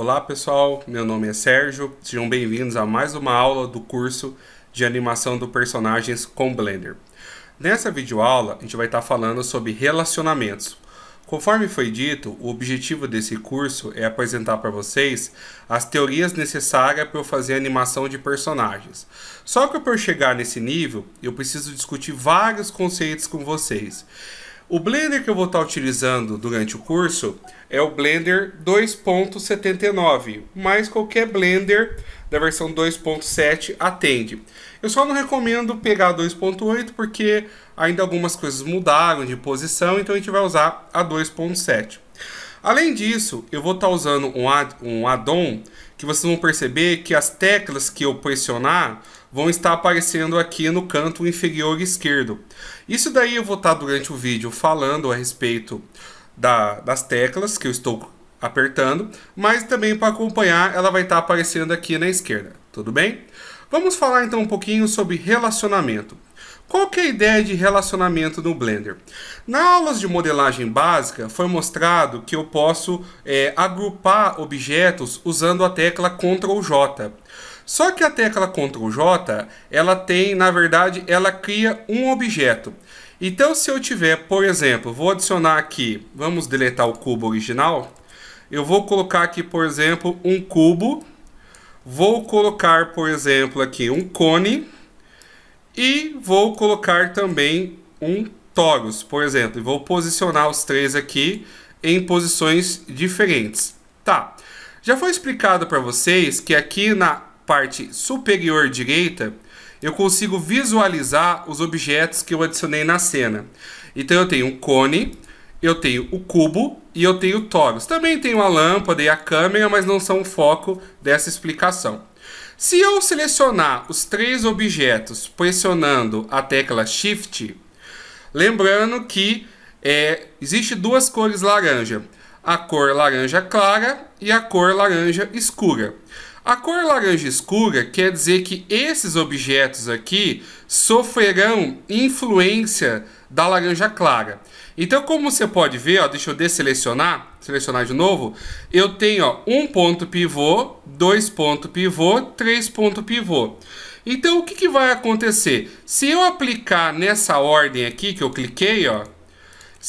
Olá pessoal, meu nome é Sérgio, sejam bem-vindos a mais uma aula do curso de animação do personagens com Blender. Nessa videoaula a gente vai estar falando sobre relacionamentos. Conforme foi dito, o objetivo desse curso é apresentar para vocês as teorias necessárias para eu fazer animação de personagens. Só que para eu chegar nesse nível, eu preciso discutir vários conceitos com vocês. O Blender que eu vou estar utilizando durante o curso é o Blender 2.79, mas qualquer Blender da versão 2.7 atende. Eu só não recomendo pegar a 2.8 porque ainda algumas coisas mudaram de posição, então a gente vai usar a 2.7. Além disso, eu vou estar tá usando um, ad, um addon que vocês vão perceber que as teclas que eu pressionar vão estar aparecendo aqui no canto inferior esquerdo. Isso daí eu vou estar tá durante o vídeo falando a respeito da, das teclas que eu estou apertando, mas também para acompanhar ela vai estar tá aparecendo aqui na esquerda, tudo bem? Vamos falar então um pouquinho sobre relacionamento. Qual que é a ideia de relacionamento no Blender? Na aulas de modelagem básica, foi mostrado que eu posso é, agrupar objetos usando a tecla Ctrl J. Só que a tecla Ctrl J, ela tem, na verdade, ela cria um objeto. Então, se eu tiver, por exemplo, vou adicionar aqui, vamos deletar o cubo original. Eu vou colocar aqui, por exemplo, um cubo. Vou colocar, por exemplo, aqui um cone e vou colocar também um Taurus, por exemplo. E vou posicionar os três aqui em posições diferentes. Tá. Já foi explicado para vocês que aqui na parte superior direita eu consigo visualizar os objetos que eu adicionei na cena. Então eu tenho um cone, eu tenho o cubo e eu tenho o Taurus. Também tenho a lâmpada e a câmera, mas não são o foco dessa explicação. Se eu selecionar os três objetos pressionando a tecla Shift, lembrando que é, existe duas cores laranja, a cor laranja clara e a cor laranja escura. A cor laranja escura quer dizer que esses objetos aqui sofrerão influência da laranja clara. Então, como você pode ver, ó, deixa eu desselecionar, selecionar de novo, eu tenho ó, um ponto pivô, dois ponto pivô, três ponto pivô. Então, o que, que vai acontecer? Se eu aplicar nessa ordem aqui que eu cliquei, ó,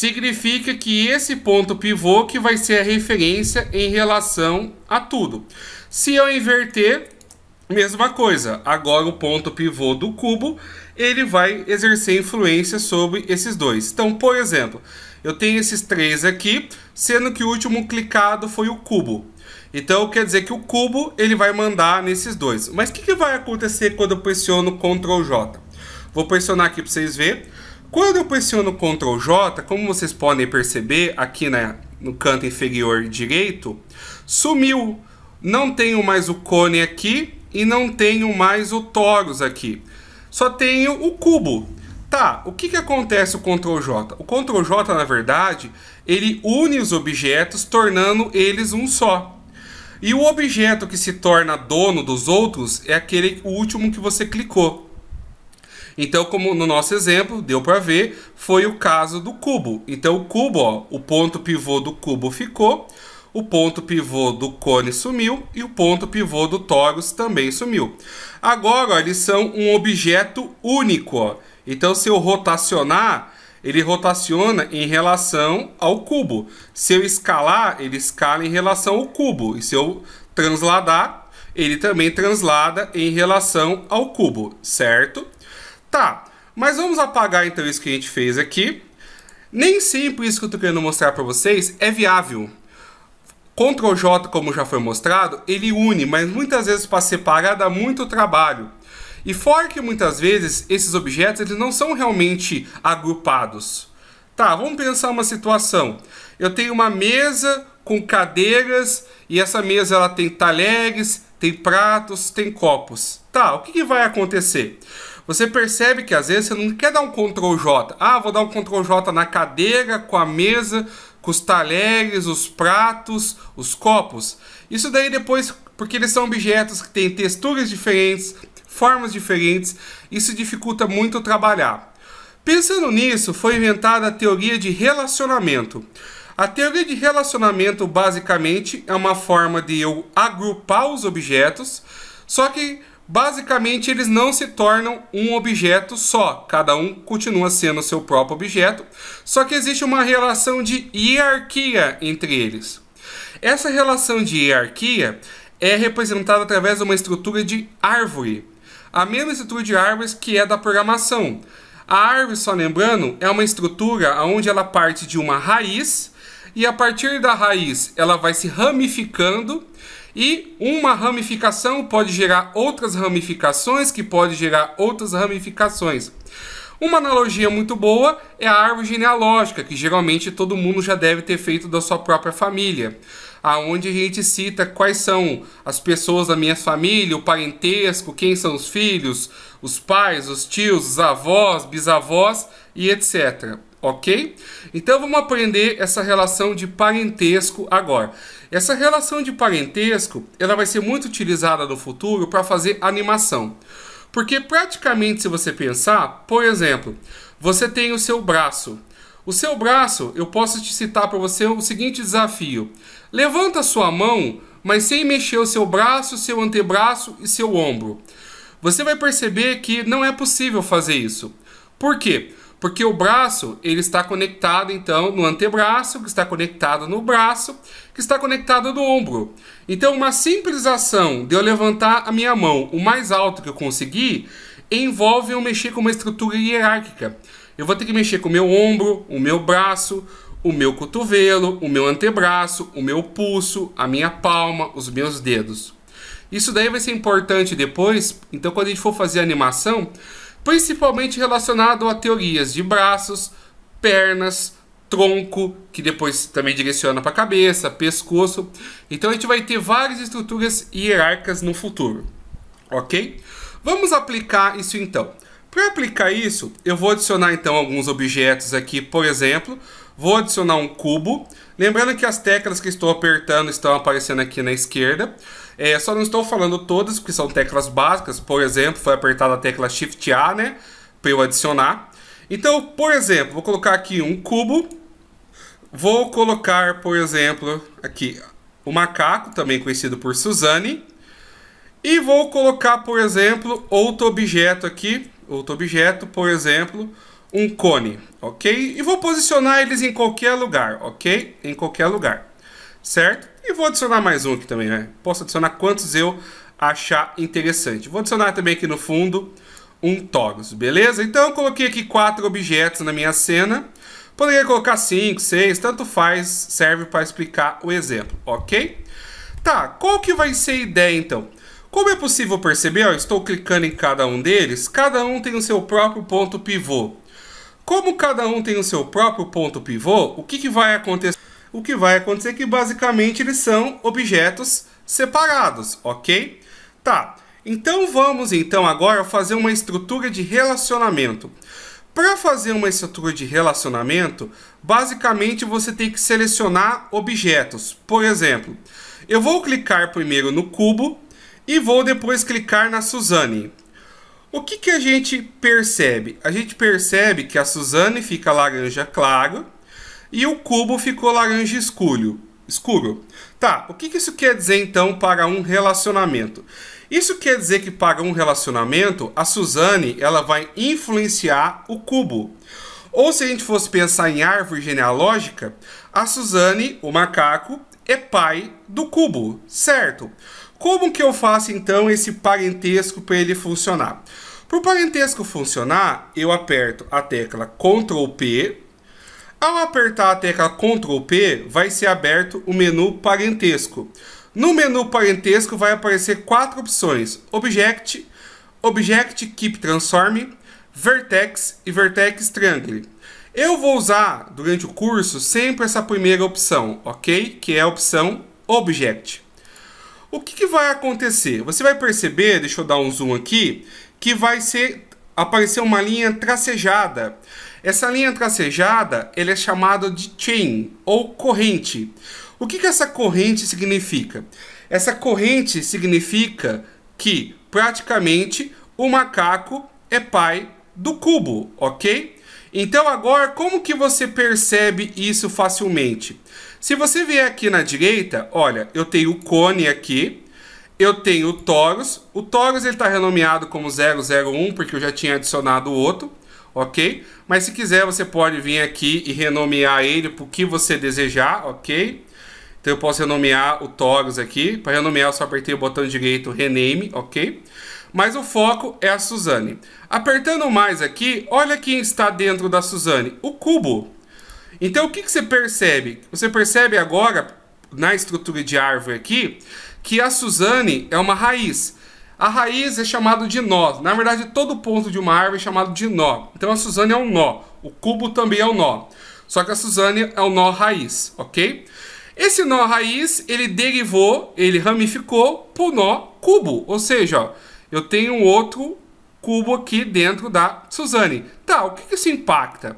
significa que esse ponto pivô que vai ser a referência em relação a tudo. Se eu inverter, mesma coisa. Agora o ponto pivô do cubo, ele vai exercer influência sobre esses dois. Então, por exemplo, eu tenho esses três aqui, sendo que o último clicado foi o cubo. Então quer dizer que o cubo ele vai mandar nesses dois. Mas o que, que, vai acontecer quando eu pressiono Ctrl J? Vou pressionar aqui para vocês verem. Quando eu pressiono Ctrl J, como vocês podem perceber aqui na, no canto inferior direito, sumiu. Não tenho mais o cone aqui e não tenho mais o torus aqui. Só tenho o cubo. Tá, o que, que acontece o Ctrl J? O Ctrl J, na verdade, ele une os objetos, tornando eles um só. E o objeto que se torna dono dos outros é aquele último que você clicou. Então, como no nosso exemplo, deu para ver, foi o caso do cubo. Então, o cubo, ó, o ponto pivô do cubo ficou, o ponto pivô do cone sumiu e o ponto pivô do torus também sumiu. Agora, ó, eles são um objeto único. Ó. Então, se eu rotacionar, ele rotaciona em relação ao cubo. Se eu escalar, ele escala em relação ao cubo. E se eu transladar, ele também translada em relação ao cubo, certo? Tá, mas vamos apagar então isso que a gente fez aqui. Nem sempre isso que eu tô querendo mostrar para vocês é viável. Ctrl J, como já foi mostrado, ele une, mas muitas vezes para separar dá muito trabalho. E fora que muitas vezes esses objetos eles não são realmente agrupados. Tá, vamos pensar uma situação. Eu tenho uma mesa com cadeiras e essa mesa ela tem talheres, tem pratos, tem copos. Tá, o que, que vai acontecer? você percebe que às vezes você não quer dar um Ctrl J. Ah, vou dar um Ctrl J na cadeira, com a mesa, com os talheres, os pratos, os copos. Isso daí depois, porque eles são objetos que têm texturas diferentes, formas diferentes, isso dificulta muito trabalhar. Pensando nisso, foi inventada a teoria de relacionamento. A teoria de relacionamento basicamente é uma forma de eu agrupar os objetos, só que Basicamente, eles não se tornam um objeto só, cada um continua sendo seu próprio objeto, só que existe uma relação de hierarquia entre eles. Essa relação de hierarquia é representada através de uma estrutura de árvore, a mesma estrutura de árvores que é da programação. A árvore, só lembrando, é uma estrutura onde ela parte de uma raiz e a partir da raiz ela vai se ramificando e uma ramificação pode gerar outras ramificações que pode gerar outras ramificações. Uma analogia muito boa é a árvore genealógica, que geralmente todo mundo já deve ter feito da sua própria família, aonde a gente cita quais são as pessoas da minha família, o parentesco, quem são os filhos, os pais, os tios, os avós, bisavós e etc. Ok? Então vamos aprender essa relação de parentesco agora. Essa relação de parentesco ela vai ser muito utilizada no futuro para fazer animação. Porque praticamente, se você pensar, por exemplo, você tem o seu braço. O seu braço, eu posso te citar para você o seguinte desafio: levanta sua mão, mas sem mexer o seu braço, seu antebraço e seu ombro. Você vai perceber que não é possível fazer isso. Por quê? Porque o braço, ele está conectado então no antebraço, que está conectado no braço, que está conectado no ombro. Então, uma simples ação de eu levantar a minha mão o mais alto que eu conseguir, envolve eu mexer com uma estrutura hierárquica. Eu vou ter que mexer com o meu ombro, o meu braço, o meu cotovelo, o meu antebraço, o meu pulso, a minha palma, os meus dedos. Isso daí vai ser importante depois, então quando a gente for fazer a animação, principalmente relacionado a teorias de braços, pernas, tronco, que depois também direciona para a cabeça, pescoço. Então a gente vai ter várias estruturas hierárquicas no futuro, ok? Vamos aplicar isso então. Para aplicar isso, eu vou adicionar então alguns objetos aqui, por exemplo, Vou adicionar um cubo. Lembrando que as teclas que estou apertando estão aparecendo aqui na esquerda. É, só não estou falando todas, porque são teclas básicas. Por exemplo, foi apertada a tecla Shift A, né? Para eu adicionar. Então, por exemplo, vou colocar aqui um cubo. Vou colocar, por exemplo, aqui o macaco, também conhecido por Suzane. E vou colocar, por exemplo, outro objeto aqui. Outro objeto, por exemplo, um cone, ok? E vou posicionar eles em qualquer lugar, ok? Em qualquer lugar, certo? E vou adicionar mais um aqui também, né? Posso adicionar quantos eu achar interessante. Vou adicionar também aqui no fundo um torus, beleza? Então eu coloquei aqui quatro objetos na minha cena. Poderia colocar cinco, seis, tanto faz, serve para explicar o exemplo, ok? Tá, qual que vai ser a ideia então? Como é possível perceber, ó, estou clicando em cada um deles, cada um tem o seu próprio ponto pivô. Como cada um tem o seu próprio ponto pivô, o que, que vai acontecer? O que vai acontecer é que basicamente eles são objetos separados, ok? Tá, então vamos então agora fazer uma estrutura de relacionamento. Para fazer uma estrutura de relacionamento, basicamente você tem que selecionar objetos. Por exemplo, eu vou clicar primeiro no cubo e vou depois clicar na Suzane. O que, que a gente percebe? A gente percebe que a Suzane fica laranja claro e o cubo ficou laranja escuro. Escuro. Tá, o que, que isso quer dizer então para um relacionamento? Isso quer dizer que para um relacionamento, a Suzane ela vai influenciar o cubo. Ou se a gente fosse pensar em árvore genealógica, a Suzane, o macaco, é pai do cubo, certo? Como que eu faço então esse parentesco para ele funcionar? Para o parentesco funcionar, eu aperto a tecla Ctrl P. Ao apertar a tecla Ctrl P, vai ser aberto o menu parentesco. No menu parentesco vai aparecer quatro opções: Object, Object Keep Transform, Vertex e Vertex Triangle. Eu vou usar durante o curso sempre essa primeira opção, ok? Que é a opção Object. O que, que vai acontecer? Você vai perceber, deixa eu dar um zoom aqui, que vai ser aparecer uma linha tracejada. Essa linha tracejada ela é chamada de chain ou corrente. O que, que essa corrente significa? Essa corrente significa que praticamente o macaco é pai do cubo, ok? Então agora como que você percebe isso facilmente? Se você vier aqui na direita, olha, eu tenho o cone aqui, eu tenho o Taurus. O Taurus está renomeado como 001, porque eu já tinha adicionado outro, ok? Mas se quiser, você pode vir aqui e renomear ele para o que você desejar, ok? Então eu posso renomear o Taurus aqui. Para renomear, eu só apertei o botão direito Rename, ok? Mas o foco é a Suzane. Apertando mais aqui, olha quem está dentro da Suzane. O cubo. Então o que, que você percebe? Você percebe agora, na estrutura de árvore aqui, que a Suzane é uma raiz. A raiz é chamado de nó. Na verdade, todo ponto de uma árvore é chamado de nó. Então a Suzane é um nó. O cubo também é um nó. Só que a Suzane é um nó raiz, ok? Esse nó raiz, ele derivou, ele ramificou para o nó cubo. Ou seja, ó, eu tenho um outro cubo aqui dentro da Suzane. Tá, o que, que isso impacta?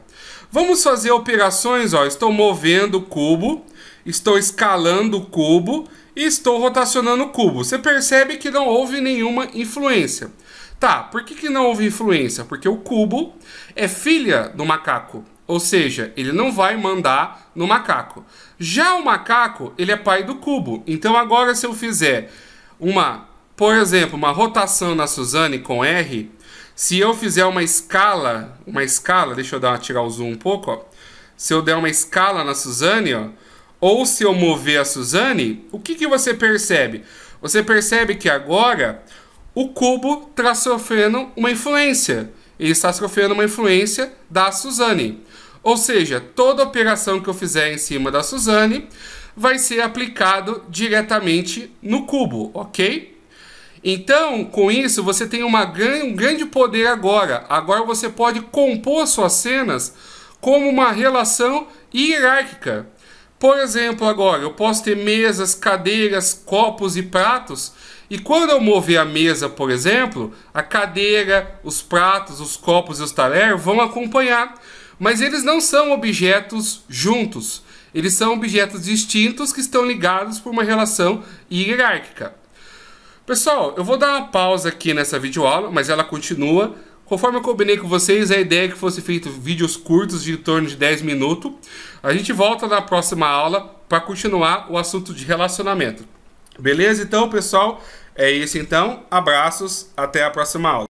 Vamos fazer operações, ó. Estou movendo o cubo, estou escalando o cubo e estou rotacionando o cubo. Você percebe que não houve nenhuma influência. Tá, por que, que não houve influência? Porque o cubo é filha do macaco. Ou seja, ele não vai mandar no macaco. Já o macaco, ele é pai do cubo. Então agora se eu fizer uma, por exemplo, uma rotação na Suzane com R, se eu fizer uma escala, uma escala, deixa eu dar, tirar o zoom um pouco, ó. Se eu der uma escala na Suzane, ó, ou se eu mover a Suzane, o que, que você percebe? Você percebe que agora o cubo está sofrendo uma influência. Ele está sofrendo uma influência da Suzane. Ou seja, toda operação que eu fizer em cima da Suzane vai ser aplicado diretamente no cubo, ok? Então, com isso, você tem um grande poder agora. Agora você pode compor suas cenas como uma relação hierárquica. Por exemplo, agora eu posso ter mesas, cadeiras, copos e pratos. E quando eu mover a mesa, por exemplo, a cadeira, os pratos, os copos e os talheres vão acompanhar. Mas eles não são objetos juntos. Eles são objetos distintos que estão ligados por uma relação hierárquica. Pessoal, eu vou dar uma pausa aqui nessa videoaula, mas ela continua. Conforme eu combinei com vocês, a ideia é que fosse feito vídeos curtos de em torno de 10 minutos. A gente volta na próxima aula para continuar o assunto de relacionamento. Beleza? Então, pessoal, é isso então. Abraços, até a próxima aula.